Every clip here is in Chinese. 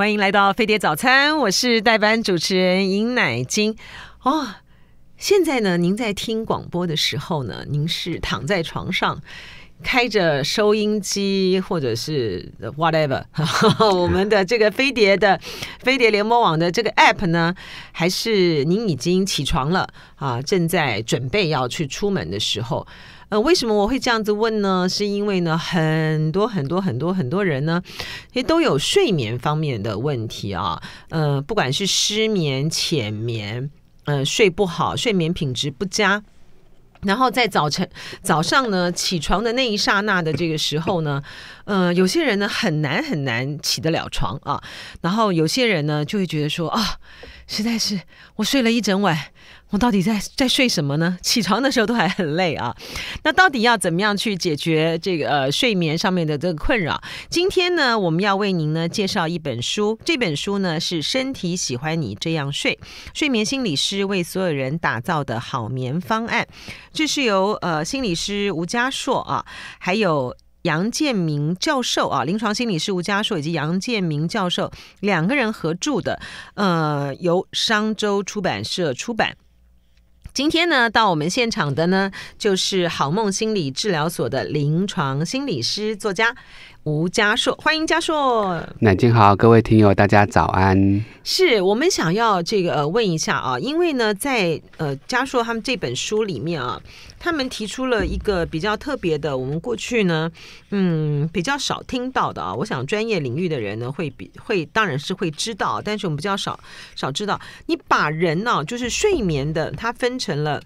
欢迎来到飞碟早餐，我是代班主持人尹乃金。哦，现在呢，您在听广播的时候呢，您是躺在床上开着收音机，或者是 whatever，我们的这个飞碟的飞碟联盟网的这个 app 呢，还是您已经起床了啊，正在准备要去出门的时候？呃，为什么我会这样子问呢？是因为呢，很多很多很多很多人呢，也都有睡眠方面的问题啊。呃，不管是失眠、浅眠，呃，睡不好，睡眠品质不佳，然后在早晨早上呢起床的那一刹那的这个时候呢，呃，有些人呢很难很难起得了床啊。然后有些人呢就会觉得说啊，实在是我睡了一整晚。我到底在在睡什么呢？起床的时候都还很累啊。那到底要怎么样去解决这个呃睡眠上面的这个困扰？今天呢，我们要为您呢介绍一本书。这本书呢是《身体喜欢你这样睡》，睡眠心理师为所有人打造的好眠方案。这是由呃心理师吴家硕啊，还有杨建明教授啊，临床心理师吴家硕以及杨建明教授两个人合著的，呃，由商周出版社出版。今天呢，到我们现场的呢，就是好梦心理治疗所的临床心理师作家吴家硕，欢迎家硕。那京好，各位听友，大家早安。是我们想要这个问一下啊，因为呢，在呃家硕他们这本书里面啊。他们提出了一个比较特别的，我们过去呢，嗯，比较少听到的啊。我想专业领域的人呢，会比会，当然是会知道，但是我们比较少少知道。你把人呢，就是睡眠的，它分成了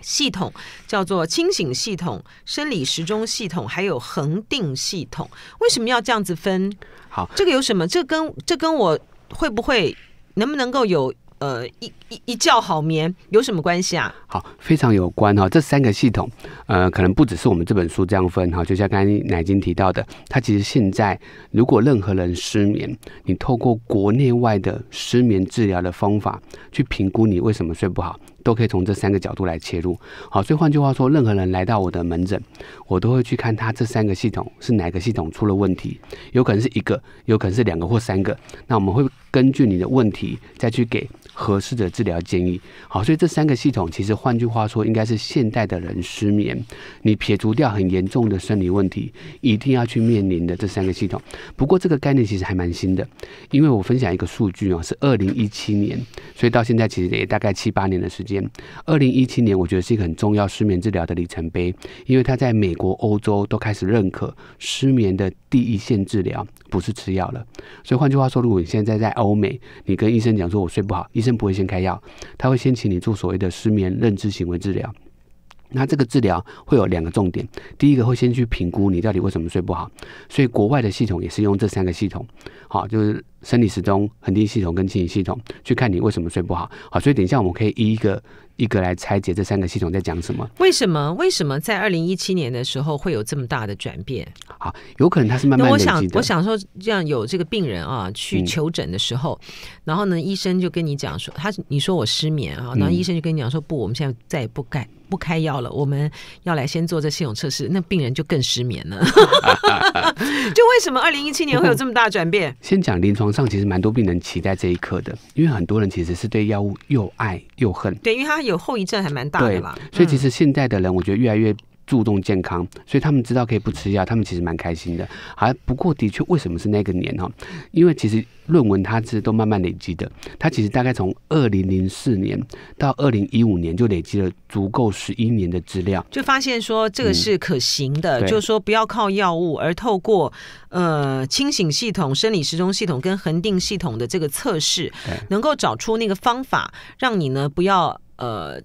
系统，叫做清醒系统、生理时钟系统，还有恒定系统。为什么要这样子分？好，这个有什么？这跟这跟我会不会能不能够有呃一一一觉好眠有什么关系啊？好，非常有关哈，这三个系统，呃，可能不只是我们这本书这样分哈，就像刚才奶金提到的，他其实现在如果任何人失眠，你透过国内外的失眠治疗的方法去评估你为什么睡不好，都可以从这三个角度来切入。好，所以换句话说，任何人来到我的门诊，我都会去看他这三个系统是哪个系统出了问题，有可能是一个，有可能是两个或三个，那我们会根据你的问题再去给合适的治疗建议。好，所以这三个系统其实。换句话说，应该是现代的人失眠。你撇除掉很严重的生理问题，一定要去面临的这三个系统。不过这个概念其实还蛮新的，因为我分享一个数据啊，是二零一七年，所以到现在其实也大概七八年的时间。二零一七年我觉得是一个很重要失眠治疗的里程碑，因为它在美国、欧洲都开始认可失眠的第一线治疗不是吃药了。所以换句话说，如果你现在在欧美，你跟医生讲说我睡不好，医生不会先开药，他会先请你做所谓的失眠认。认知行为治疗。那这个治疗会有两个重点，第一个会先去评估你到底为什么睡不好，所以国外的系统也是用这三个系统，好，就是生理时钟、恒定系统跟清醒系统，去看你为什么睡不好。好，所以等一下我们可以一个一个来拆解这三个系统在讲什么。为什么？为什么在二零一七年的时候会有这么大的转变？好，有可能他是慢慢。那我想，我想说，这样有这个病人啊去求诊的时候，然后呢，医生就跟你讲说，他你说我失眠啊，然后医生就跟你讲说，不，我们现在再也不盖。不开药了，我们要来先做这系统测试，那病人就更失眠了。就为什么二零一七年会有这么大转变？先讲临床上其实蛮多病人期待这一刻的，因为很多人其实是对药物又爱又恨。对，因为他有后遗症还蛮大的嘛，所以其实现在的人我觉得越来越。注重健康，所以他们知道可以不吃药，他们其实蛮开心的。还不过的确，为什么是那个年哈？因为其实论文它是都慢慢累积的，它其实大概从二零零四年到二零一五年就累积了足够十一年的资料，就发现说这个是可行的，就是说不要靠药物，而透过呃清醒系统、生理时钟系统跟恒定系统的这个测试，能够找出那个方法，让你呢不要呃。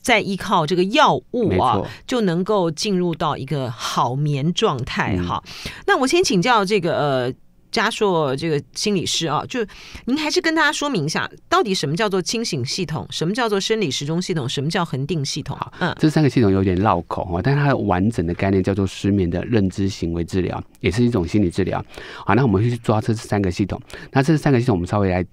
在依靠这个药物啊，就能够进入到一个好眠状态哈。那我先请教这个呃，家硕这个心理师啊，就您还是跟大家说明一下，到底什么叫做清醒系统，什么叫做生理时钟系统，什么叫恒定系统？嗯，这三个系统有点绕口哈，但是它的完整的概念叫做失眠的认知行为治疗，也是一种心理治疗。好，那我们去抓这三个系统。那这三个系统，我们稍微来。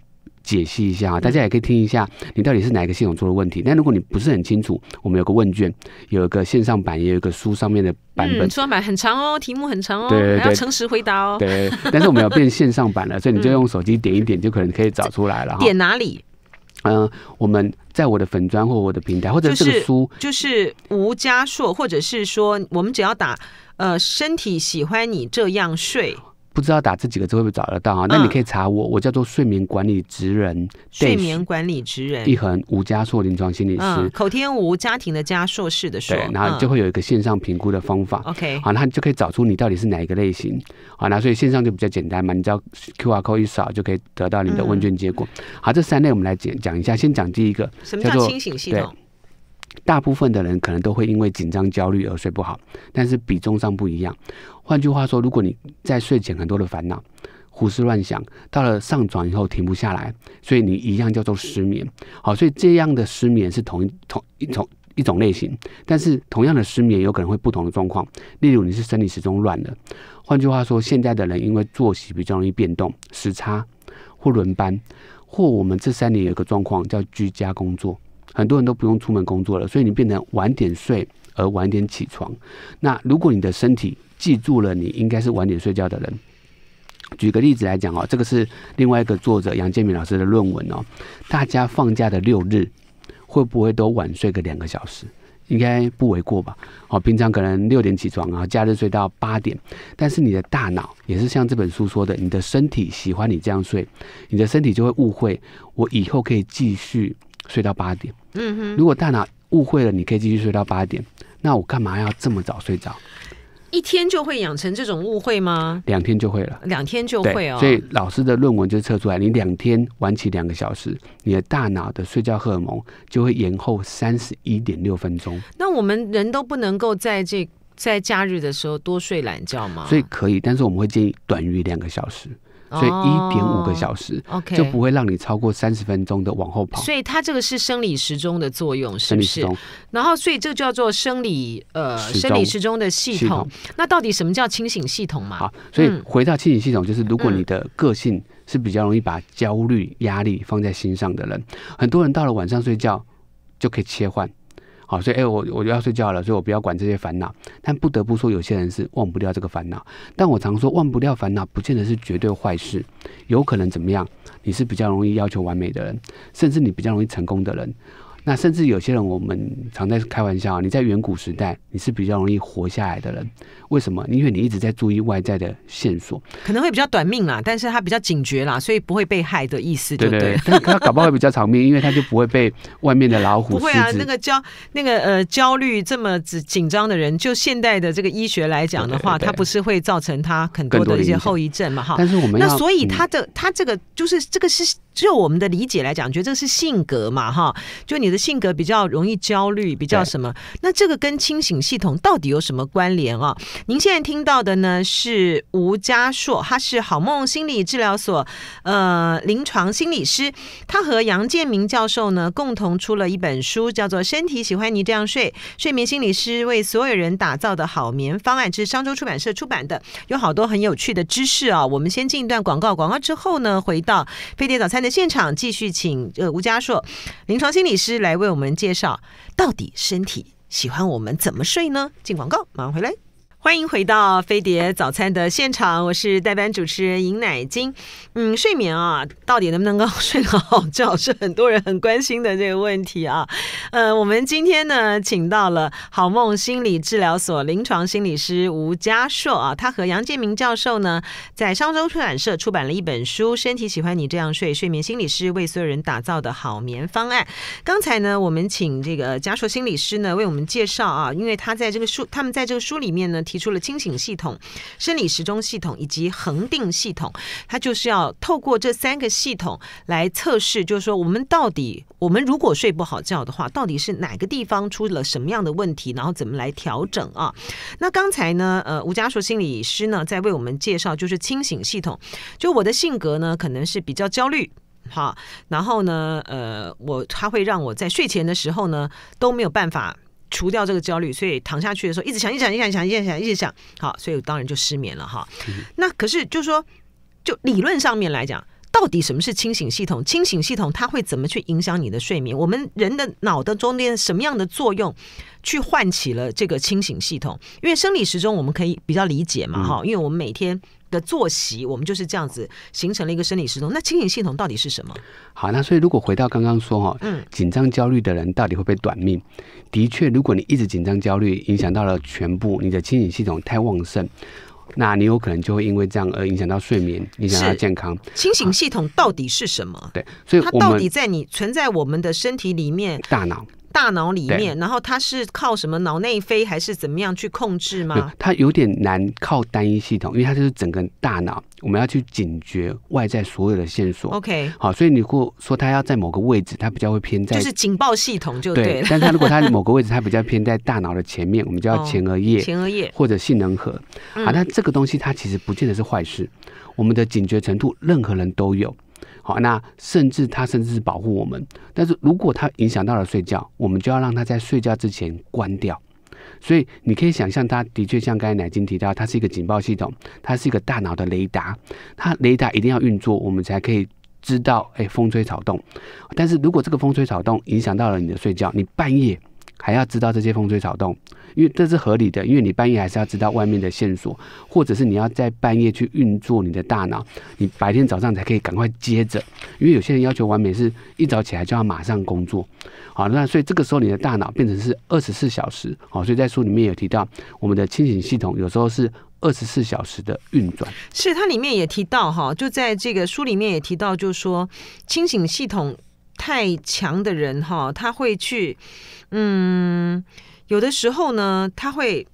解析一下啊，大家也可以听一下，你到底是哪一个系统出了问题？那如果你不是很清楚，我们有个问卷，有一个线上版，也有一个书上面的版本。书版很长哦，题目很长哦，对对，要诚实回答哦。对，但是我们要变线上版了，所以你就用手机点一点，就可能可以找出来了。点哪里？嗯，我们在我的粉砖或我的平台，或者这个书，就是吴家硕，或者是说，我们只要打呃，身体喜欢你这样睡。不知道打这几个字会不会找得到啊？那你可以查我，我叫做睡眠管理职人，睡眠管理职人一恒吴家硕临床心理师，口天吴家庭的家硕士的硕，然后就会有一个线上评估的方法，OK，好，那就可以找出你到底是哪一个类型，好，那所以线上就比较简单嘛，你只要 QR code 一扫就可以得到你的问卷结果。好，这三类我们来讲讲一下，先讲第一个，什么叫清醒系统？大部分的人可能都会因为紧张、焦虑而睡不好，但是比重上不一样。换句话说，如果你在睡前很多的烦恼、胡思乱想，到了上床以后停不下来，所以你一样叫做失眠。好，所以这样的失眠是同一同一种一种类型。但是同样的失眠有可能会不同的状况，例如你是生理时钟乱了。换句话说，现在的人因为作息比较容易变动，时差或轮班，或我们这三年有一个状况叫居家工作。很多人都不用出门工作了，所以你变成晚点睡而晚点起床。那如果你的身体记住了你应该是晚点睡觉的人，举个例子来讲哦，这个是另外一个作者杨建明老师的论文哦。大家放假的六日会不会都晚睡个两个小时？应该不为过吧？哦，平常可能六点起床啊，假日睡到八点，但是你的大脑也是像这本书说的，你的身体喜欢你这样睡，你的身体就会误会我以后可以继续。睡到八点，嗯哼。如果大脑误会了，你可以继续睡到八点。那我干嘛要这么早睡着？一天就会养成这种误会吗？两天就会了，两天就会哦。所以老师的论文就测出来，你两天晚起两个小时，你的大脑的睡觉荷尔蒙就会延后三十一点六分钟。那我们人都不能够在这在假日的时候多睡懒觉吗？所以可以，但是我们会建议短于两个小时。所以一点五个小时，OK，就不会让你超过三十分钟的往后跑。所以它这个是生理时钟的作用，是不是？然后，所以这叫做生理呃生理时钟的系统。那到底什么叫清醒系统嘛？好，所以回到清醒系统，就是如果你的个性是比较容易把焦虑、压力放在心上的人，很多人到了晚上睡觉就可以切换。好，所以哎，我我就要睡觉了，所以我不要管这些烦恼。但不得不说，有些人是忘不掉这个烦恼。但我常说，忘不掉烦恼不见得是绝对坏事，有可能怎么样？你是比较容易要求完美的人，甚至你比较容易成功的人。那甚至有些人，我们常在开玩笑。你在远古时代，你是比较容易活下来的人，为什么？因为你一直在注意外在的线索，可能会比较短命啦，但是他比较警觉啦，所以不会被害的意思，对不对？他他搞不好会比较长命，因为他就不会被外面的老虎不会啊，那个焦那个呃焦虑这么紧紧张的人，就现代的这个医学来讲的话，他不是会造成他很多的一些后遗症嘛？哈。但是我们那所以他的他这个就是这个是。只有我们的理解来讲，觉得这是性格嘛，哈，就你的性格比较容易焦虑，比较什么？那这个跟清醒系统到底有什么关联啊？您现在听到的呢是吴家硕，他是好梦心理治疗所呃临床心理师，他和杨建明教授呢共同出了一本书，叫做《身体喜欢你这样睡》，睡眠心理师为所有人打造的好眠方案，是商周出版社出版的，有好多很有趣的知识啊。我们先进一段广告，广告之后呢，回到飞碟早餐的。现场继续，请呃吴家硕，临床心理师来为我们介绍，到底身体喜欢我们怎么睡呢？进广告，马上回来。欢迎回到《飞碟早餐》的现场，我是代班主持人尹乃金。嗯，睡眠啊，到底能不能够睡好觉，是很多人很关心的这个问题啊。呃，我们今天呢，请到了好梦心理治疗所临床心理师吴家硕啊，他和杨建明教授呢，在商周出版社出版了一本书《身体喜欢你这样睡：睡眠心理师为所有人打造的好眠方案》。刚才呢，我们请这个家硕心理师呢为我们介绍啊，因为他在这个书，他们在这个书里面呢提。提出了清醒系统、生理时钟系统以及恒定系统，它就是要透过这三个系统来测试，就是说我们到底，我们如果睡不好觉的话，到底是哪个地方出了什么样的问题，然后怎么来调整啊？那刚才呢，呃，吴家硕心理师呢在为我们介绍，就是清醒系统。就我的性格呢，可能是比较焦虑，哈，然后呢，呃，我他会让我在睡前的时候呢都没有办法。除掉这个焦虑，所以躺下去的时候一直想，一直想，一直想，一直想，一直想，好，所以当然就失眠了哈。那可是就说，就理论上面来讲，到底什么是清醒系统？清醒系统它会怎么去影响你的睡眠？我们人的脑的中间什么样的作用去唤起了这个清醒系统？因为生理时钟我们可以比较理解嘛，哈，因为我们每天。的作息，我们就是这样子形成了一个生理时钟。那清醒系统到底是什么？好，那所以如果回到刚刚说哈，嗯，紧张焦虑的人到底会不会短命？的确，如果你一直紧张焦虑，影响到了全部，你的清醒系统太旺盛，那你有可能就会因为这样而影响到睡眠，影响到健康。清醒系统到底是什么？对，所以它到底在你存在我们的身体里面？大脑。大脑里面，然后它是靠什么脑内啡，还是怎么样去控制吗？它有点难靠单一系统，因为它就是整个大脑，我们要去警觉外在所有的线索。OK，好，所以你会说它要在某个位置，它比较会偏在，就是警报系统就对了。但它如果它某个位置，它比较偏在大脑的前面，我们叫前额叶，前额叶或者性能核。啊，那这个东西它其实不见得是坏事，我们的警觉程度任何人都有。好，那甚至它甚至是保护我们，但是如果它影响到了睡觉，我们就要让它在睡觉之前关掉。所以你可以想象，它的确像刚才奶金提到，它是一个警报系统，它是一个大脑的雷达，它雷达一定要运作，我们才可以知道，哎，风吹草动。但是如果这个风吹草动影响到了你的睡觉，你半夜。还要知道这些风吹草动，因为这是合理的。因为你半夜还是要知道外面的线索，或者是你要在半夜去运作你的大脑，你白天早上才可以赶快接着。因为有些人要求完美，是一早起来就要马上工作。好，那所以这个时候你的大脑变成是二十四小时。好，所以在书里面有提到，我们的清醒系统有时候是二十四小时的运转。是，它里面也提到哈，就在这个书里面也提到，就是说清醒系统。太强的人哈，他会去，嗯，有的时候呢，他会，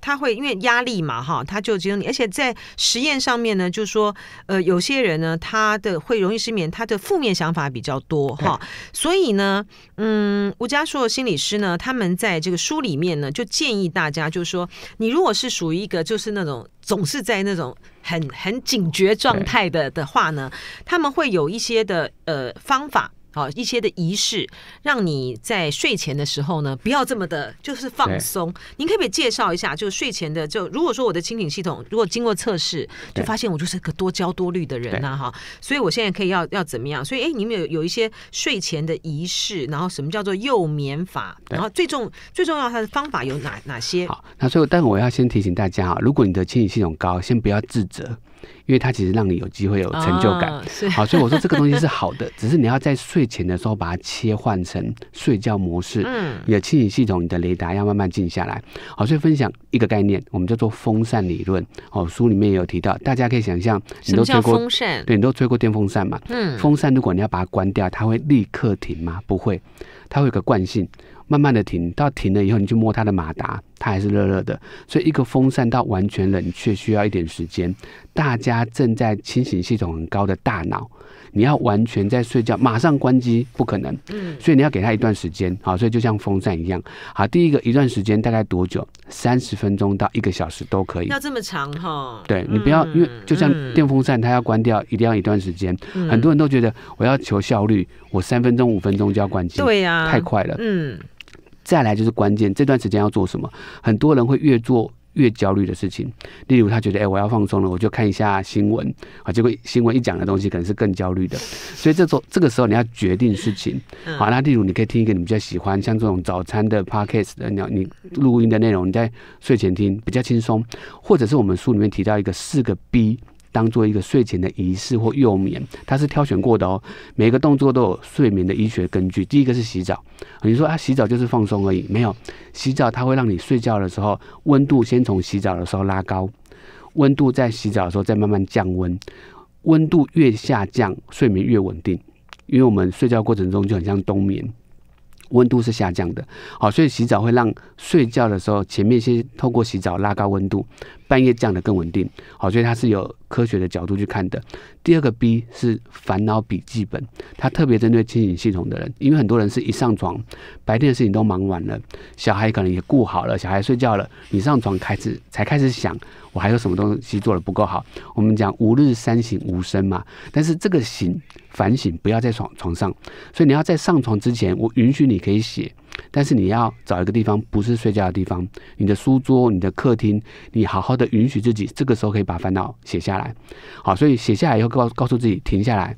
他会因为压力嘛哈，他就只有你。而且在实验上面呢，就说，呃，有些人呢，他的会容易失眠，他的负面想法比较多哈。所以呢，嗯，吴家硕心理师呢，他们在这个书里面呢，就建议大家，就是说，你如果是属于一个就是那种总是在那种很很警觉状态的的话呢，他们会有一些的呃方法。好一些的仪式，让你在睡前的时候呢，不要这么的，就是放松。您可不可以介绍一下，就睡前的，就如果说我的清醒系统如果经过测试，就发现我就是个多焦多虑的人呢？哈，所以我现在可以要要怎么样？所以哎，你们有有一些睡前的仪式，然后什么叫做幼眠法？然后最重最重要它的方法有哪哪些？好，那所以但我要先提醒大家啊，如果你的清醒系统高，先不要自责。因为它其实让你有机会有成就感，好，所以我说这个东西是好的，只是你要在睡前的时候把它切换成睡觉模式，你的清醒系统、你的雷达要慢慢静下来。好，所以分享一个概念，我们叫做风扇理论。哦，书里面也有提到，大家可以想象，你都吹过风扇，对你都吹过电风扇嘛？嗯，风扇如果你要把它关掉，它会立刻停吗？不会，它会有个惯性。慢慢的停到停了以后，你就摸它的马达，它还是热热的，所以一个风扇到完全冷却需要一点时间。大家正在清醒系统很高的大脑，你要完全在睡觉，马上关机不可能。嗯，所以你要给他一段时间好，所以就像风扇一样好，第一个一段时间大概多久？三十分钟到一个小时都可以。要这么长哈？对，你不要因为就像电风扇，它要关掉一定要一段时间。很多人都觉得我要求效率，我三分钟五分钟就要关机。对呀，太快了。嗯。再来就是关键，这段时间要做什么？很多人会越做越焦虑的事情。例如，他觉得哎，我要放松了，我就看一下新闻啊。结果新闻一讲的东西，可能是更焦虑的。所以，这时候这个时候你要决定事情。好，那例如你可以听一个你比较喜欢，像这种早餐的 podcast 的，你你录音的内容，你在睡前听比较轻松，或者是我们书里面提到一个四个 B。当做一个睡前的仪式或幼眠，它是挑选过的哦。每个动作都有睡眠的医学根据。第一个是洗澡，你说啊，洗澡就是放松而已？没有，洗澡它会让你睡觉的时候温度先从洗澡的时候拉高，温度在洗澡的时候再慢慢降温，温度越下降，睡眠越稳定。因为我们睡觉过程中就很像冬眠，温度是下降的。好，所以洗澡会让睡觉的时候前面先透过洗澡拉高温度。半夜降的更稳定，好，所以它是有科学的角度去看的。第二个 B 是烦恼笔记本，它特别针对清醒系统的人，因为很多人是一上床，白天的事情都忙完了，小孩可能也顾好了，小孩睡觉了，你上床开始才开始想，我还有什么东西做的不够好？我们讲吾日三省吾身嘛，但是这个醒反省不要在床床上，所以你要在上床之前，我允许你可以写。但是你要找一个地方，不是睡觉的地方，你的书桌，你的客厅，你好好的允许自己，这个时候可以把烦恼写下来。好，所以写下来以后，告告诉自己停下来，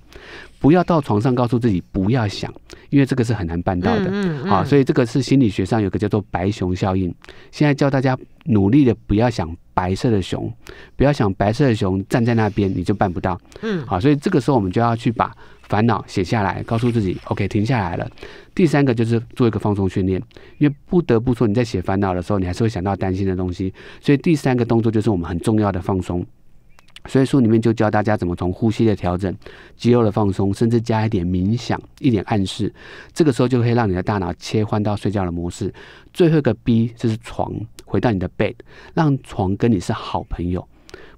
不要到床上，告诉自己不要想，因为这个是很难办到的。好，所以这个是心理学上有个叫做白熊效应。现在教大家努力的不要想白色的熊，不要想白色的熊站在那边，你就办不到。嗯，好，所以这个时候我们就要去把。烦恼写下来，告诉自己，OK，停下来了。第三个就是做一个放松训练，因为不得不说你在写烦恼的时候，你还是会想到担心的东西。所以第三个动作就是我们很重要的放松。所以书里面就教大家怎么从呼吸的调整、肌肉的放松，甚至加一点冥想、一点暗示，这个时候就可以让你的大脑切换到睡觉的模式。最后一个 B 就是床，回到你的 bed，让床跟你是好朋友，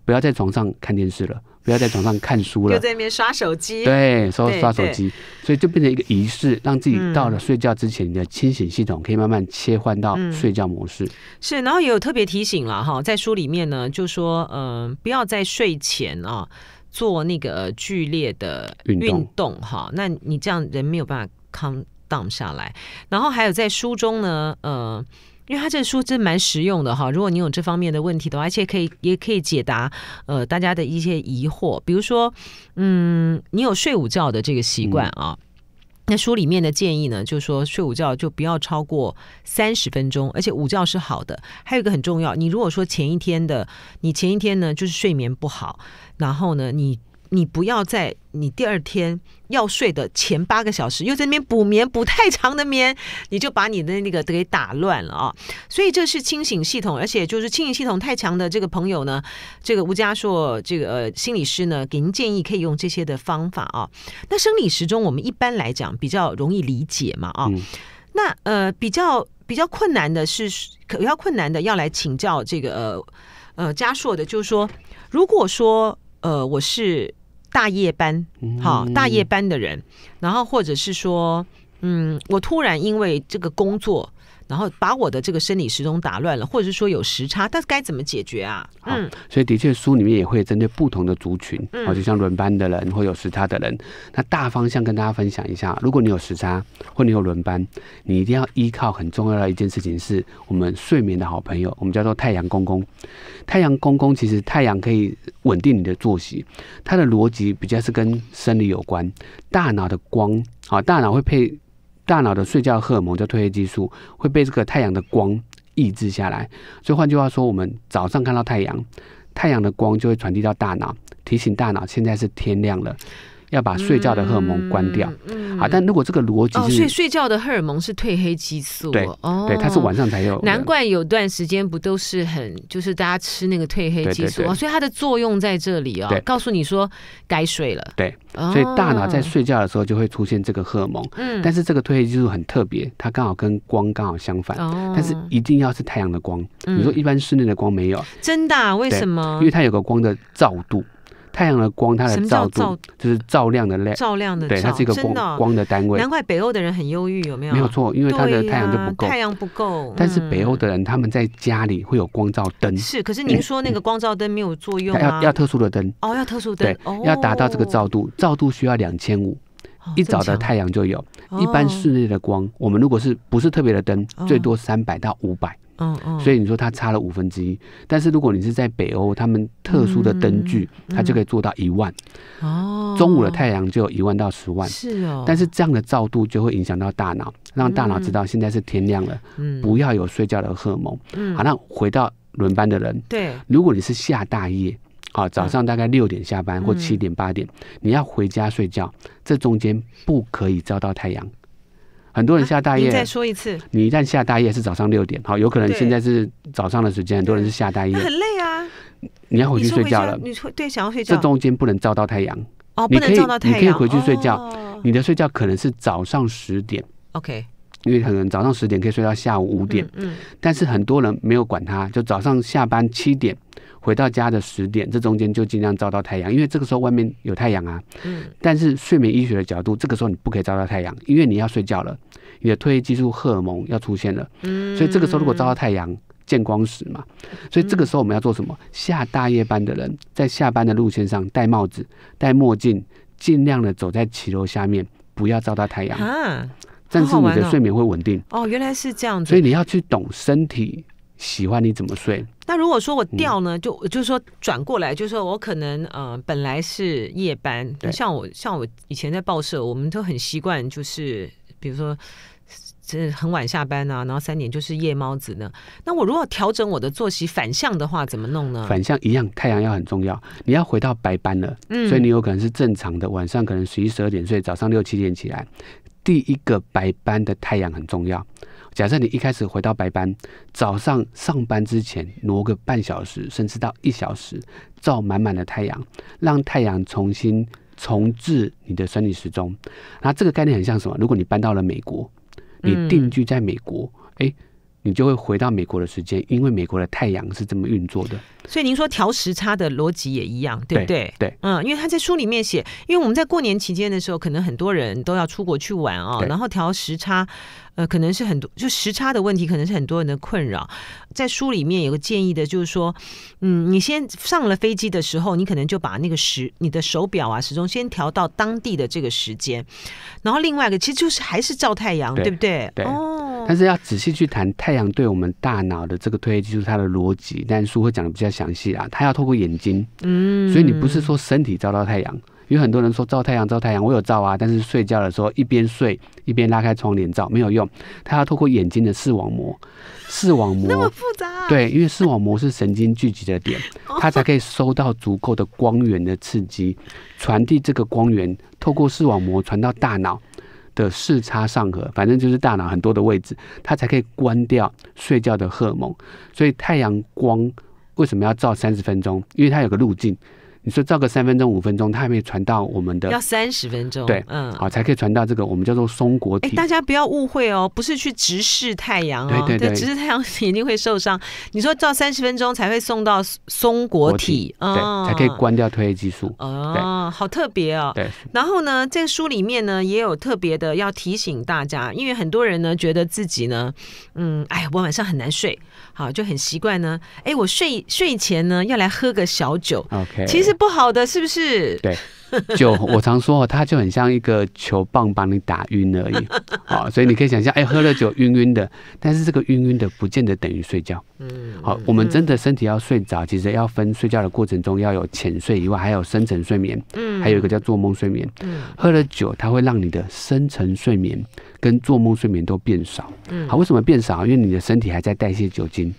不要在床上看电视了。不要在床上看书了，就在那边刷手机。对，说刷手机，所以就变成一个仪式，让自己到了睡觉之前，你的清醒系统可以慢慢切换到睡觉模式。是，然后也有特别提醒了哈，在书里面呢，就说呃，不要在睡前啊做那个剧烈的运动哈，那你这样人没有办法 calm down 下来。然后还有在书中呢，呃。因为他这书真蛮实用的哈，如果你有这方面的问题的话，而且可以也可以解答呃大家的一些疑惑，比如说嗯你有睡午觉的这个习惯啊，那书里面的建议呢，就是说睡午觉就不要超过三十分钟，而且午觉是好的，还有一个很重要，你如果说前一天的你前一天呢就是睡眠不好，然后呢你。你不要在你第二天要睡的前八个小时又在那边补眠补太长的眠，你就把你的那个给打乱了啊！所以这是清醒系统，而且就是清醒系统太强的这个朋友呢，这个吴佳硕这个心理师呢，给您建议可以用这些的方法啊。那生理时钟我们一般来讲比较容易理解嘛啊。那呃比较比较困难的是比较困难的要来请教这个呃呃嘉硕的，就是说如果说。呃，我是大夜班，好大夜班的人，然后或者是说，嗯，我突然因为这个工作。然后把我的这个生理时钟打乱了，或者是说有时差，但该怎么解决啊？嗯，所以的确书里面也会针对不同的族群，啊，就像轮班的人或有时差的人，那大方向跟大家分享一下，如果你有时差或你有轮班，你一定要依靠很重要的一件事情是，我们睡眠的好朋友，我们叫做太阳公公。太阳公公其实太阳可以稳定你的作息，它的逻辑比较是跟生理有关，大脑的光，好，大脑会配。大脑的睡觉荷尔蒙叫褪黑激素会被这个太阳的光抑制下来，所以换句话说，我们早上看到太阳，太阳的光就会传递到大脑，提醒大脑现在是天亮了，要把睡觉的荷尔蒙关掉。啊，但如果这个逻辑……哦，所以睡觉的荷尔蒙是褪黑激素，对，哦，对，它是晚上才有。难怪有段时间不都是很，就是大家吃那个褪黑激素哦，所以它的作用在这里哦，告诉你说该睡了。对，所以大脑在睡觉的时候就会出现这个荷尔蒙。嗯，但是这个褪黑激素很特别，它刚好跟光刚好相反，但是一定要是太阳的光。你说一般室内的光没有，真的？为什么？因为它有个光的照度。太阳的光，它的照度就是照亮的亮，照亮的对，它是一个光光的单位。难怪北欧的人很忧郁，有没有？没有错，因为它的太阳就不够，太阳不够。但是北欧的人他们在家里会有光照灯。是，可是您说那个光照灯没有作用啊？要要特殊的灯哦，要特殊灯，对，要达到这个照度，照度需要两千五，一早的太阳就有一般室内的光，我们如果是不是特别的灯，最多三百到五百。嗯嗯，所以你说它差了五分之一，但是如果你是在北欧，他们特殊的灯具，它就可以做到一万。哦，中午的太阳就有一万到十万，是哦。但是这样的照度就会影响到大脑，让大脑知道现在是天亮了，不要有睡觉的荷尔蒙。好，那回到轮班的人，对，如果你是下大夜，好，早上大概六点下班或七点八点，你要回家睡觉，这中间不可以照到太阳。很多人下大夜，你再说一次。你一旦下大夜是早上六点，好，有可能现在是早上的时间，很多人是下大夜，很累啊。你要回去睡觉了，你对想要睡觉。这中间不能照到太阳哦，不能照到太阳，你可以回去睡觉。你的睡觉可能是早上十点，OK。因为可能早上十点可以睡到下午五点，嗯，但是很多人没有管他，就早上下班七点回到家的十点，这中间就尽量照到太阳，因为这个时候外面有太阳啊，嗯，但是睡眠医学的角度，这个时候你不可以照到太阳，因为你要睡觉了，你的褪黑激素荷尔蒙要出现了，嗯，所以这个时候如果照到太阳，见光死嘛，所以这个时候我们要做什么？下大夜班的人在下班的路线上戴帽子、戴墨镜，尽量的走在骑楼下面，不要照到太阳啊。但是你的睡眠会稳定哦，原来是这样子，所以你要去懂身体喜欢你怎么睡。那如果说我掉呢，就就是说转过来，就是说我可能呃本来是夜班，像我像我以前在报社，我们都很习惯就是比如说很晚下班啊，然后三点就是夜猫子呢。那我如果调整我的作息反向的话，怎么弄呢？反向一样，太阳要很重要，你要回到白班了，嗯，所以你有可能是正常的晚上可能十一十二点睡，早上六七点起来。第一个白班的太阳很重要。假设你一开始回到白班，早上上班之前挪个半小时，甚至到一小时，照满满的太阳，让太阳重新重置你的生理时钟。那这个概念很像什么？如果你搬到了美国，你定居在美国，哎，你就会回到美国的时间，因为美国的太阳是这么运作的。所以您说调时差的逻辑也一样，对不对？对，嗯，因为他在书里面写，因为我们在过年期间的时候，可能很多人都要出国去玩啊，然后调时差，呃，可能是很多就时差的问题，可能是很多人的困扰。在书里面有个建议的就是说，嗯，你先上了飞机的时候，你可能就把那个时你的手表啊时钟先调到当地的这个时间，然后另外一个其实就是还是照太阳，对不对？对，但是要仔细去谈太阳对我们大脑的这个推就是它的逻辑，但书会讲的比较。详细啊，它要透过眼睛，嗯，所以你不是说身体照到太阳。有很多人说照太阳，照太阳，我有照啊。但是睡觉的时候一边睡一边拉开窗帘照没有用。它要透过眼睛的视网膜，视网膜那么复杂，对，因为视网膜是神经聚集的点，它才可以收到足够的光源的刺激，传递这个光源透过视网膜传到大脑的视差上颌，反正就是大脑很多的位置，它才可以关掉睡觉的荷尔蒙。所以太阳光。为什么要照三十分钟？因为它有个路径。你说照个三分钟、五分钟，它还没有传到我们的，要三十分钟，对，嗯，好才可以传到这个我们叫做松果体。哎，大家不要误会哦，不是去直视太阳哦，对，直视太阳眼睛会受伤。你说照三十分钟才会送到松果体，对，才可以关掉褪黑激素。哦，好特别哦。对。然后呢，在书里面呢，也有特别的要提醒大家，因为很多人呢觉得自己呢，嗯，哎呀，我晚上很难睡，好就很习惯呢，哎，我睡睡前呢要来喝个小酒。OK，其实。不好的是不是？对，酒我常说，它就很像一个球棒，把你打晕而已。好，所以你可以想象，哎，喝了酒晕晕的，但是这个晕晕的不见得等于睡觉。嗯，好，我们真的身体要睡着，其实要分睡觉的过程中要有浅睡以外，还有深层睡眠，嗯，还有一个叫做梦睡眠。喝了酒，它会让你的深层睡眠跟做梦睡眠都变少。嗯，好，为什么变少？因为你的身体还在代谢酒精。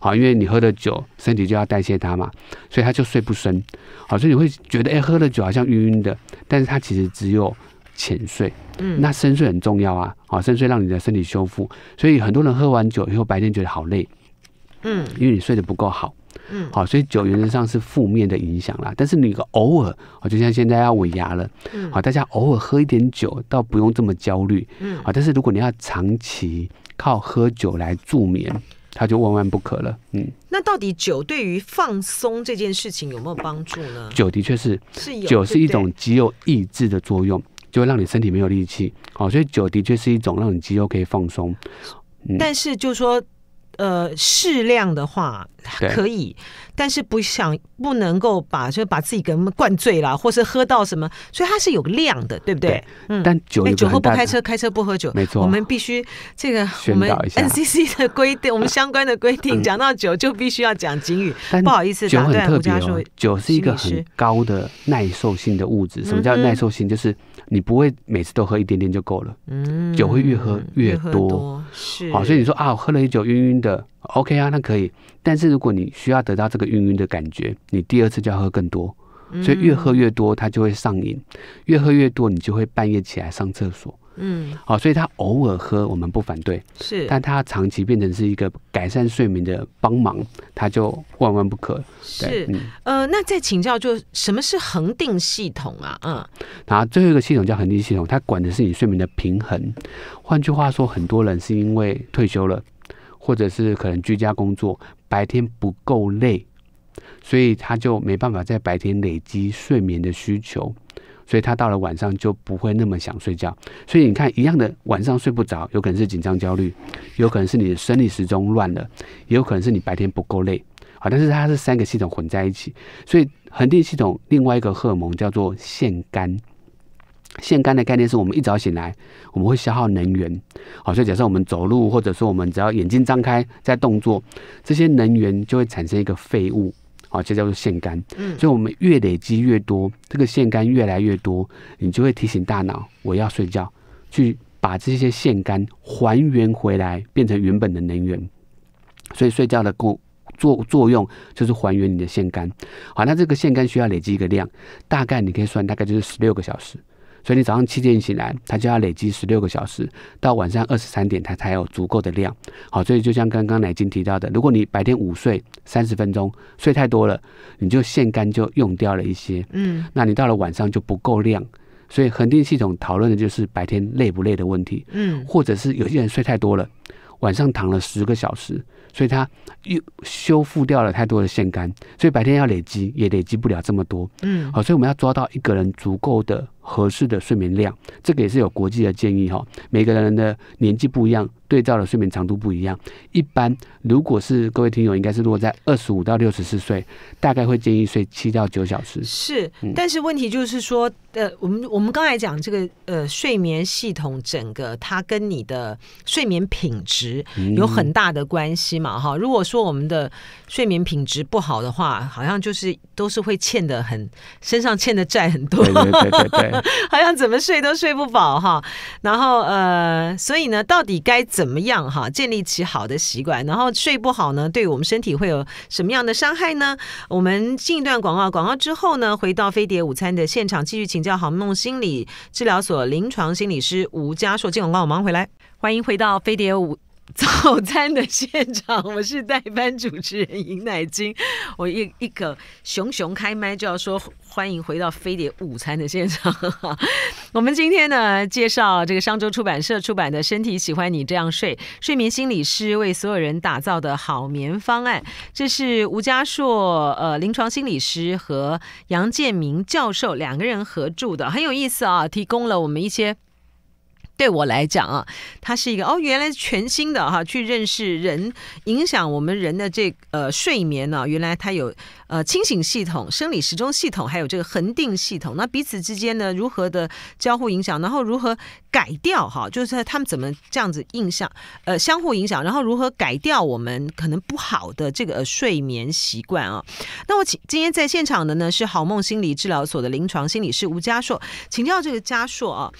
好，因为你喝了酒，身体就要代谢它嘛，所以他就睡不深，好，所以你会觉得哎，喝了酒好像晕晕的，但是它其实只有浅睡，嗯，那深睡很重要啊，好，深睡让你的身体修复，所以很多人喝完酒以后白天觉得好累，嗯，因为你睡得不够好，嗯，好，所以酒原则上是负面的影响啦，但是你偶尔，就像现在要尾牙了，嗯，好，大家偶尔喝一点酒，倒不用这么焦虑，嗯，好，但是如果你要长期靠喝酒来助眠。他就万万不可了，嗯。那到底酒对于放松这件事情有没有帮助呢？酒的确是，是酒是一种肌肉抑制的作用，就会让你身体没有力气，好，所以酒的确是一种让你肌肉可以放松。但是就说。呃，适量的话可以，但是不想不能够把就把自己给灌醉啦，或是喝到什么，所以它是有个量的，对不对？嗯，但酒酒后不开车，开车不喝酒，没错。我们必须这个我们 NCC 的规定，我们相关的规定，讲到酒就必须要讲金语，不好意思，酒很特别哦，酒是一个很高的耐受性的物质。什么叫耐受性？就是。你不会每次都喝一点点就够了，嗯，酒会越喝越多，是，好，所以你说啊，我喝了一酒晕晕的，OK 啊，那可以，但是如果你需要得到这个晕晕的感觉，你第二次就要喝更多，所以越喝越多，它就会上瘾，越喝越多，你就会半夜起来上厕所。嗯，好，所以他偶尔喝我们不反对，是，但他长期变成是一个改善睡眠的帮忙，他就万万不可。是，呃，那再请教，就什么是恒定系统啊？嗯，然后最后一个系统叫恒定系统，它管的是你睡眠的平衡。换句话说，很多人是因为退休了，或者是可能居家工作，白天不够累，所以他就没办法在白天累积睡眠的需求。所以他到了晚上就不会那么想睡觉。所以你看，一样的晚上睡不着，有可能是紧张焦虑，有可能是你的生理时钟乱了，也有可能是你白天不够累。好，但是它是三个系统混在一起。所以恒定系统另外一个荷尔蒙叫做腺苷。腺苷的概念是我们一早醒来，我们会消耗能源。好，所以假设我们走路，或者说我们只要眼睛张开在动作，这些能源就会产生一个废物。好，这叫做腺苷。嗯，所以我们越累积越多，这个腺苷越来越多，你就会提醒大脑我要睡觉，去把这些腺苷还原回来，变成原本的能源。所以睡觉的功作作用就是还原你的腺苷。好，那这个腺苷需要累积一个量，大概你可以算，大概就是十六个小时。所以你早上七点醒来，它就要累积十六个小时，到晚上二十三点，它才有足够的量。好，所以就像刚刚奶金提到的，如果你白天午睡三十分钟，睡太多了，你就腺苷就用掉了一些，嗯，那你到了晚上就不够量。所以恒定系统讨论的就是白天累不累的问题，嗯，或者是有些人睡太多了，晚上躺了十个小时，所以他又修复掉了太多的腺苷，所以白天要累积也累积不了这么多，嗯，好，所以我们要抓到一个人足够的。合适的睡眠量，这个也是有国际的建议哈。每个人的年纪不一样，对照的睡眠长度不一样。一般如果是各位听友，应该是如果在二十五到六十四岁，大概会建议睡七到九小时。是，但是问题就是说，呃，我们我们刚才讲这个呃睡眠系统，整个它跟你的睡眠品质有很大的关系嘛哈。如果说我们的睡眠品质不好的话，好像就是都是会欠的很，身上欠的债很多。对对对对。好像怎么睡都睡不饱哈，然后呃，所以呢，到底该怎么样哈，建立起好的习惯，然后睡不好呢，对我们身体会有什么样的伤害呢？我们进一段广告，广告之后呢，回到飞碟午餐的现场，继续请教好梦心理治疗所临床心理师吴佳硕，进广告，我们忙回来，欢迎回到飞碟午。早餐的现场，我是代班主持人尹乃金。我一一个熊熊开麦就要说欢迎回到飞碟午餐的现场。我们今天呢，介绍这个商周出版社出版的《身体喜欢你这样睡》，睡眠心理师为所有人打造的好眠方案。这是吴家硕呃，临床心理师和杨建明教授两个人合著的，很有意思啊，提供了我们一些。对我来讲啊，它是一个哦，原来是全新的哈，去认识人影响我们人的这呃睡眠呢。原来它有呃清醒系统、生理时钟系统，还有这个恒定系统。那彼此之间呢，如何的交互影响？然后如何改掉哈？就是他们怎么这样子印象呃相互影响？然后如何改掉我们可能不好的这个睡眠习惯啊？那我今今天在现场的呢是好梦心理治疗所的临床心理师吴家硕，请教这个家硕啊。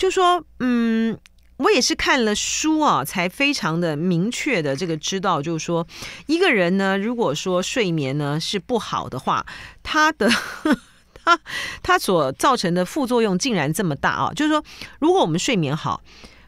就说，嗯，我也是看了书啊，才非常的明确的这个知道，就是说，一个人呢，如果说睡眠呢是不好的话，他的 他他所造成的副作用竟然这么大啊！就是说，如果我们睡眠好，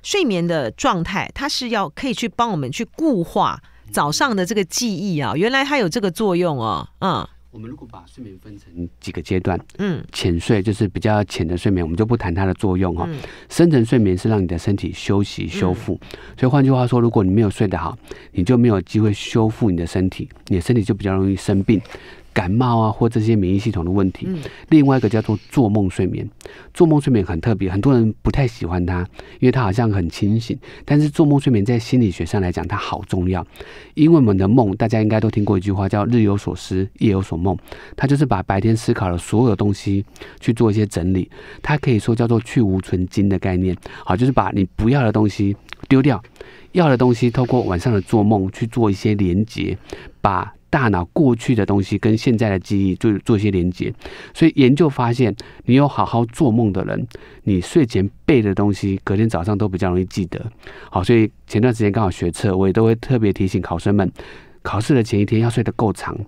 睡眠的状态，它是要可以去帮我们去固化早上的这个记忆啊。原来它有这个作用啊，嗯。我们如果把睡眠分成几个阶段，嗯，浅睡就是比较浅的睡眠，我们就不谈它的作用哈。深层睡眠是让你的身体休息修复，所以换句话说，如果你没有睡得好，你就没有机会修复你的身体，你的身体就比较容易生病。感冒啊，或这些免疫系统的问题。另外一个叫做做梦睡眠，做梦睡眠很特别，很多人不太喜欢它，因为它好像很清醒。但是做梦睡眠在心理学上来讲，它好重要，因为我们的梦，大家应该都听过一句话，叫“日有所思，夜有所梦”。它就是把白天思考的所有东西去做一些整理，它可以说叫做“去无存精”的概念。好，就是把你不要的东西丢掉，要的东西透过晚上的做梦去做一些连接，把。大脑过去的东西跟现在的记忆做做一些连接，所以研究发现，你有好好做梦的人，你睡前背的东西，隔天早上都比较容易记得。好，所以前段时间刚好学测，我也都会特别提醒考生们，考试的前一天要睡得够长。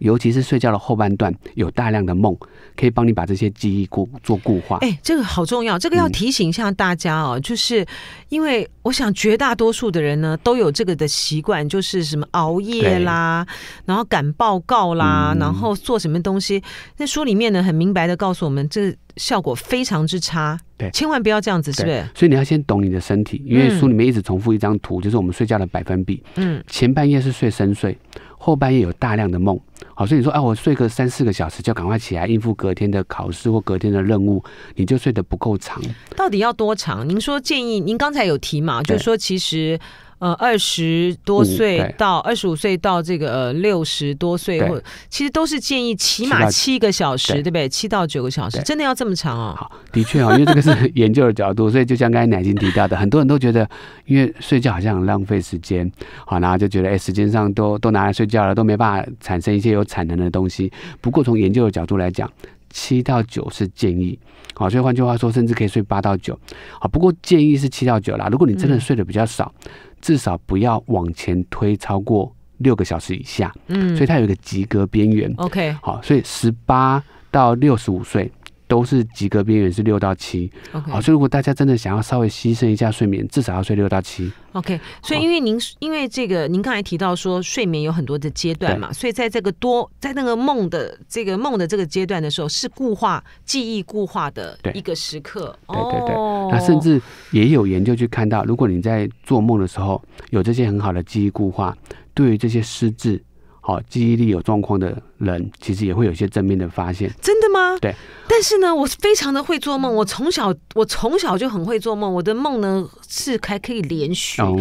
尤其是睡觉的后半段有大量的梦，可以帮你把这些记忆固做固化。哎，这个好重要，这个要提醒一下大家哦，就是因为我想绝大多数的人呢都有这个的习惯，就是什么熬夜啦，然后赶报告啦，然后做什么东西。那书里面呢很明白的告诉我们，这效果非常之差。对，千万不要这样子，是不是？所以你要先懂你的身体，因为书里面一直重复一张图，就是我们睡觉的百分比。嗯，前半夜是睡深睡，后半夜有大量的梦。好，所以你说，哎，我睡个三四个小时就赶快起来应付隔天的考试或隔天的任务，你就睡得不够长。到底要多长？您说建议，您刚才有提嘛？就是说，其实，呃，二十多岁到二十五岁到这个呃六十多岁，或其实都是建议起码七个小时，对不对？七到九个小时，真的要这么长啊？好，的确啊，因为这个是 研究的角度，所以就像刚才奶金提到的，很多人都觉得，因为睡觉好像很浪费时间，好，然后就觉得哎，时间上都都拿来睡觉了，都没办法产生一些。有产能的东西，不过从研究的角度来讲，七到九是建议，好，所以换句话说，甚至可以睡八到九，好，不过建议是七到九啦。如果你真的睡的比较少，至少不要往前推超过六个小时以下，嗯，所以它有一个及格边缘，OK，好，所以十八到六十五岁。都是及格边缘，是六到七。OK，好，所以如果大家真的想要稍微牺牲一下睡眠，至少要睡六到七。OK，所以因为您因为这个，您刚才提到说睡眠有很多的阶段嘛，所以在这个多在那个梦的这个梦的这个阶段的时候，是固化记忆固化的一个时刻。对对对，那甚至也有研究去看到，如果你在做梦的时候有这些很好的记忆固化，对于这些失智。好，记忆力有状况的人，其实也会有一些正面的发现。真的吗？对。但是呢，我是非常的会做梦。我从小，我从小就很会做梦。我的梦呢，是还可以连续。哦。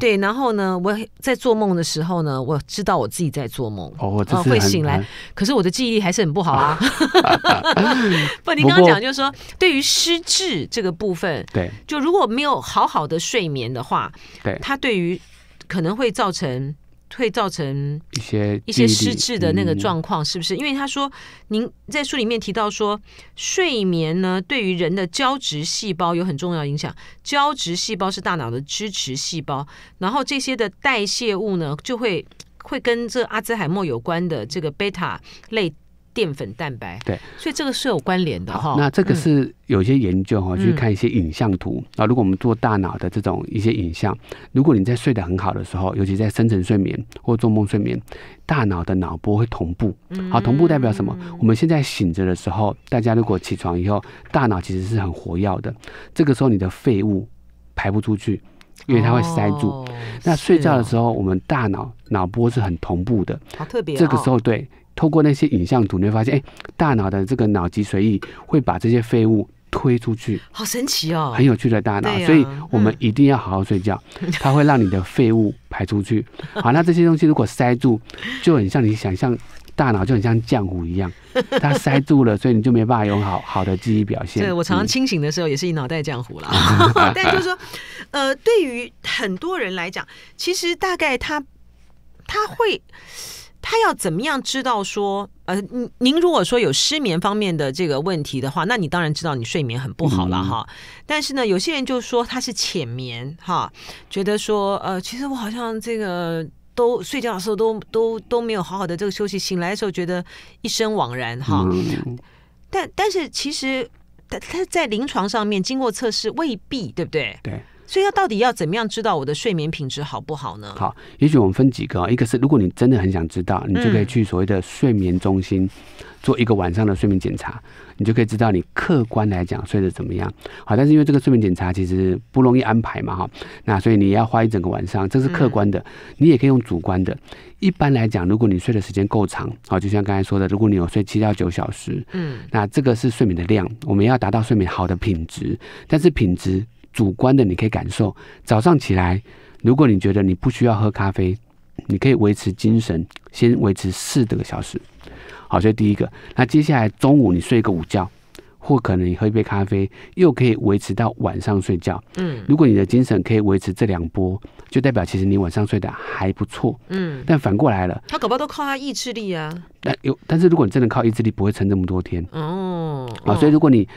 对，然后呢，我在做梦的时候呢，我知道我自己在做梦。哦，我会醒来。可是我的记忆力还是很不好啊。不，您刚刚讲就是说，对于失智这个部分，对，就如果没有好好的睡眠的话，对，它对于可能会造成。会造成一些一些失智的那个状况，是不是？因为他说，您在书里面提到说，睡眠呢对于人的胶质细胞有很重要影响，胶质细胞是大脑的支持细胞，然后这些的代谢物呢就会会跟这阿兹海默有关的这个贝塔类。淀粉蛋白对，所以这个是有关联的哈。那这个是有些研究哈，去看一些影像图啊。如果我们做大脑的这种一些影像，如果你在睡得很好的时候，尤其在深层睡眠或做梦睡眠，大脑的脑波会同步。好，同步代表什么？我们现在醒着的时候，大家如果起床以后，大脑其实是很活跃的。这个时候你的废物排不出去，因为它会塞住。那睡觉的时候，我们大脑脑波是很同步的，好特别。这个时候对。透过那些影像图，你会发现，哎，大脑的这个脑脊髓液会把这些废物推出去，好神奇哦，很有趣的大脑。所以我们一定要好好睡觉，它会让你的废物排出去。好，那这些东西如果塞住，就很像你想象，大脑就很像浆糊一样，它塞住了，所以你就没办法有好 好的记忆表现。对我常常清醒的时候，也是一脑袋浆糊了。但就是说，呃，对于很多人来讲，其实大概他他会。他要怎么样知道说呃，您您如果说有失眠方面的这个问题的话，那你当然知道你睡眠很不好了哈。但是呢，有些人就说他是浅眠哈，觉得说呃，其实我好像这个都睡觉的时候都都都没有好好的这个休息，醒来的时候觉得一生枉然哈。但但是其实他他在临床上面经过测试未必对不对？对。所以，要到底要怎么样知道我的睡眠品质好不好呢？好，也许我们分几个，一个是如果你真的很想知道，你就可以去所谓的睡眠中心做一个晚上的睡眠检查，你就可以知道你客观来讲睡得怎么样。好，但是因为这个睡眠检查其实不容易安排嘛，哈，那所以你要花一整个晚上，这是客观的。你也可以用主观的。一般来讲，如果你睡的时间够长，好，就像刚才说的，如果你有睡七到九小时，嗯，那这个是睡眠的量。我们要达到睡眠好的品质，但是品质。主观的，你可以感受早上起来，如果你觉得你不需要喝咖啡，你可以维持精神，先维持四个小时。好，所以第一个。那接下来中午你睡一个午觉，或可能你喝一杯咖啡，又可以维持到晚上睡觉。嗯，如果你的精神可以维持这两波，就代表其实你晚上睡得还不错。嗯。但反过来了，他恐怕都靠他意志力啊。但有，但是如果你真的靠意志力，不会撑这么多天。哦。啊，所以如果你。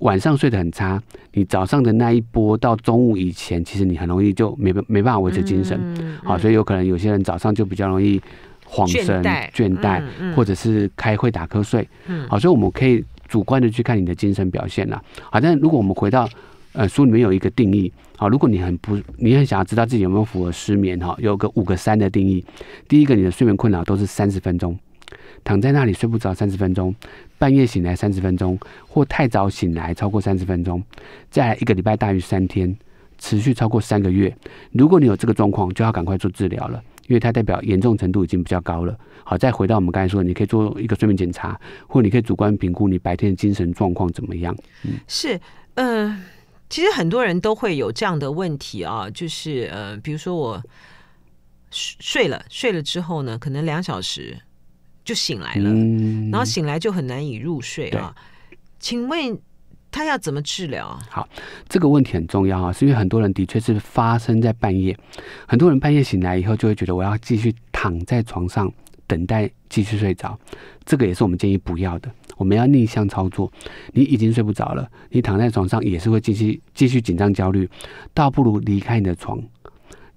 晚上睡得很差，你早上的那一波到中午以前，其实你很容易就没没办法维持精神，好，所以有可能有些人早上就比较容易恍神、倦怠，或者是开会打瞌睡，好，所以我们可以主观的去看你的精神表现啦。好，但如果我们回到呃书里面有一个定义，好，如果你很不，你很想要知道自己有没有符合失眠哈，有个五个三的定义，第一个你的睡眠困扰都是三十分钟。躺在那里睡不着三十分钟，半夜醒来三十分钟，或太早醒来超过三十分钟，再来一个礼拜大于三天，持续超过三个月。如果你有这个状况，就要赶快做治疗了，因为它代表严重程度已经比较高了。好，再回到我们刚才说，你可以做一个睡眠检查，或你可以主观评估你白天的精神状况怎么样。是，嗯，其实很多人都会有这样的问题啊，就是呃，比如说我睡睡了，睡了之后呢，可能两小时。就醒来了，然后醒来就很难以入睡啊？请问他要怎么治疗好，这个问题很重要啊，是因为很多人的确是发生在半夜，很多人半夜醒来以后就会觉得我要继续躺在床上等待继续睡着，这个也是我们建议不要的。我们要逆向操作，你已经睡不着了，你躺在床上也是会继续继续紧张焦虑，倒不如离开你的床。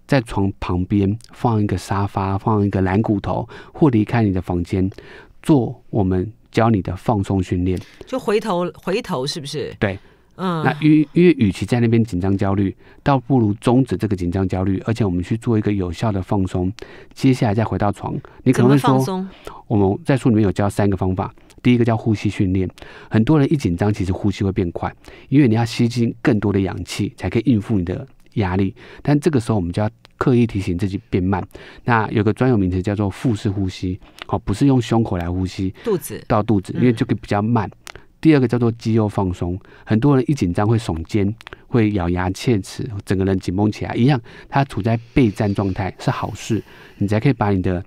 在床旁边放一个沙发，放一个蓝骨头，或离开你的房间，做我们教你的放松训练。就回头，回头是不是？对，嗯。那因因为，与其在那边紧张焦虑，倒不如终止这个紧张焦虑，而且我们去做一个有效的放松。接下来再回到床，你可能会说，我们在书里面有教三个方法，第一个叫呼吸训练。很多人一紧张，其实呼吸会变快，因为你要吸进更多的氧气，才可以应付你的。压力，但这个时候我们就要刻意提醒自己变慢。那有个专有名词叫做腹式呼吸，哦，不是用胸口来呼吸，肚子到肚子，因为这个比较慢。第二个叫做肌肉放松，很多人一紧张会耸肩，会咬牙切齿，整个人紧绷起来，一样，他处在备战状态是好事，你才可以把你的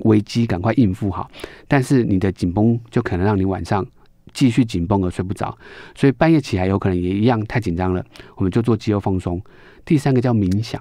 危机赶快应付好。但是你的紧绷就可能让你晚上。继续紧绷而睡不着，所以半夜起来有可能也一样太紧张了。我们就做肌肉放松。第三个叫冥想，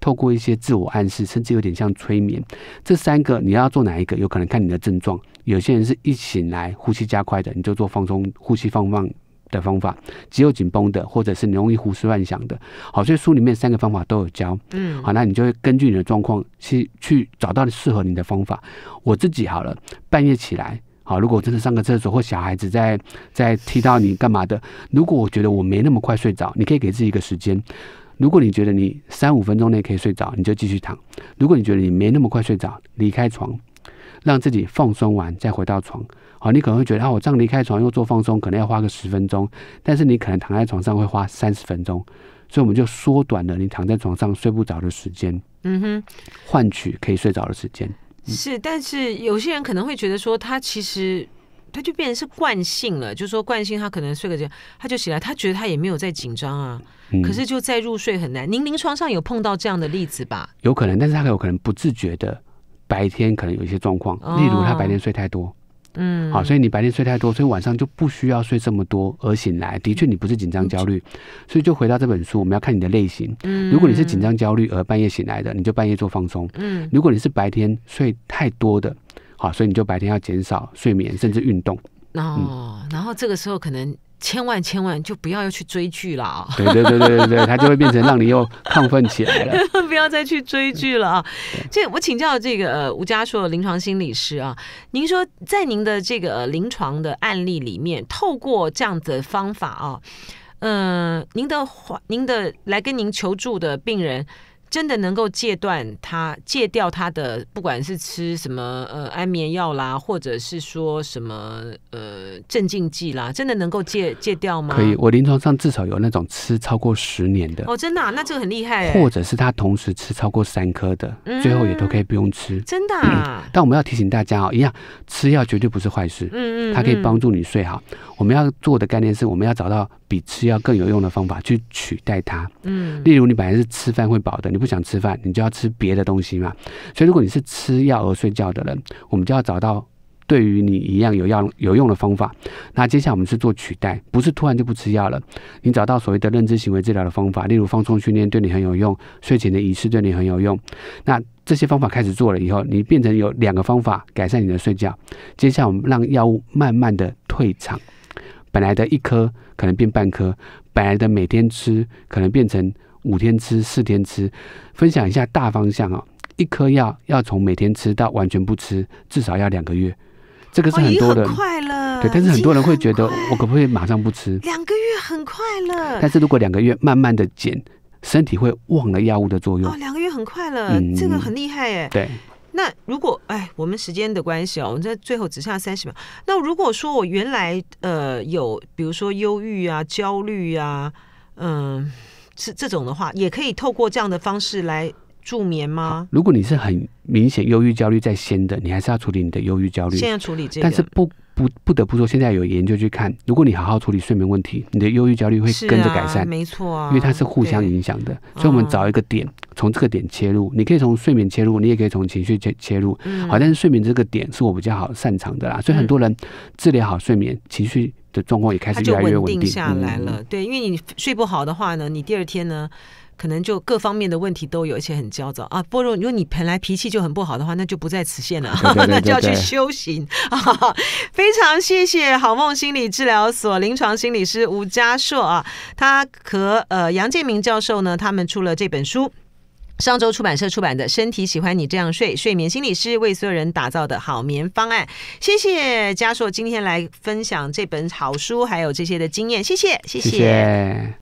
透过一些自我暗示，甚至有点像催眠。这三个你要做哪一个？有可能看你的症状。有些人是一醒来呼吸加快的，你就做放松、呼吸放放的方法；肌肉紧绷的，或者是你容易胡思乱想的。好，所以书里面三个方法都有教。嗯，好，那你就会根据你的状况去去找到适合你的方法。我自己好了，半夜起来。好，如果真的上个厕所，或小孩子在在踢到你干嘛的？如果我觉得我没那么快睡着，你可以给自己一个时间。如果你觉得你三五分钟内可以睡着，你就继续躺；如果你觉得你没那么快睡着，离开床，让自己放松完再回到床。好，你可能会觉得啊，我这样离开床又做放松，可能要花个十分钟，但是你可能躺在床上会花三十分钟，所以我们就缩短了你躺在床上睡不着的时间，嗯哼，换取可以睡着的时间。是，但是有些人可能会觉得说，他其实，他就变成是惯性了，就是说惯性，他可能睡个觉他就起来，他觉得他也没有在紧张啊，可是就在入睡很难。您临床上有碰到这样的例子吧？有可能，但是他有可能不自觉的白天可能有一些状况，例如他白天睡太多。嗯，好，所以你白天睡太多，所以晚上就不需要睡这么多而醒来。的确，你不是紧张焦虑，所以就回到这本书，我们要看你的类型。嗯，如果你是紧张焦虑而半夜醒来的，你就半夜做放松。嗯，如果你是白天睡太多的，好，所以你就白天要减少睡眠，甚至运动。哦，然后这个时候可能。千万千万就不要要去追剧了啊！对对对对对对，它就会变成让你又亢奋起来了。不要再去追剧了啊！这我请教这个吴家硕临床心理师啊，您说在您的这个临床的案例里面，透过这样的方法啊，嗯，您的话，您的来跟您求助的病人。真的能够戒断他戒掉他的，不管是吃什么呃安眠药啦，或者是说什么呃镇静剂啦，真的能够戒戒掉吗？可以，我临床上至少有那种吃超过十年的。哦，真的，那这个很厉害。或者是他同时吃超过三颗的，最后也都可以不用吃。真的。但我们要提醒大家哦，一样吃药绝对不是坏事。嗯嗯，它可以帮助你睡好。我们要做的概念是，我们要找到比吃药更有用的方法去取代它。嗯，例如你本来是吃饭会饱的，你不想吃饭，你就要吃别的东西嘛。所以如果你是吃药而睡觉的人，我们就要找到对于你一样有药有用的方法。那接下来我们是做取代，不是突然就不吃药了。你找到所谓的认知行为治疗的方法，例如放松训练对你很有用，睡前的仪式对你很有用。那这些方法开始做了以后，你变成有两个方法改善你的睡觉。接下来我们让药物慢慢的退场。本来的一颗可能变半颗，本来的每天吃可能变成五天吃、四天吃，分享一下大方向啊。一颗药要从每天吃到完全不吃，至少要两个月，这个是很多的。快乐对，但是很多人会觉得我可不可以马上不吃？两个月很快乐。但是如果两个月慢慢的减，身体会忘了药物的作用。哦，两个月很快乐，这个很厉害哎。对。那如果哎，我们时间的关系哦，我们这最后只剩下三十秒。那如果说我原来呃有，比如说忧郁啊、焦虑啊，嗯，是这种的话，也可以透过这样的方式来助眠吗？如果你是很明显忧郁焦虑在先的，你还是要处理你的忧郁焦虑。现在处理这个，但是不。不不得不说，现在有研究去看，如果你好好处理睡眠问题，你的忧郁焦虑会跟着改善，没错啊，因为它是互相影响的。所以我们找一个点，从这个点切入，你可以从睡眠切入，你也可以从情绪切切入。好，但是睡眠这个点是我比较好擅长的啦，所以很多人治疗好睡眠，情绪的状况也开始越来越稳定下来了。对，因为你睡不好的话呢，你第二天呢。可能就各方面的问题都有，一些很焦躁啊。不如如果你本来脾气就很不好的话，那就不在此限了，那就要去修行啊。非常谢谢好梦心理治疗所临床心理师吴佳硕啊，他和呃杨建明教授呢，他们出了这本书，上周出版社出版的《身体喜欢你这样睡：睡眠心理师为所有人打造的好眠方案》。谢谢嘉硕今天来分享这本好书，还有这些的经验。谢谢，谢谢。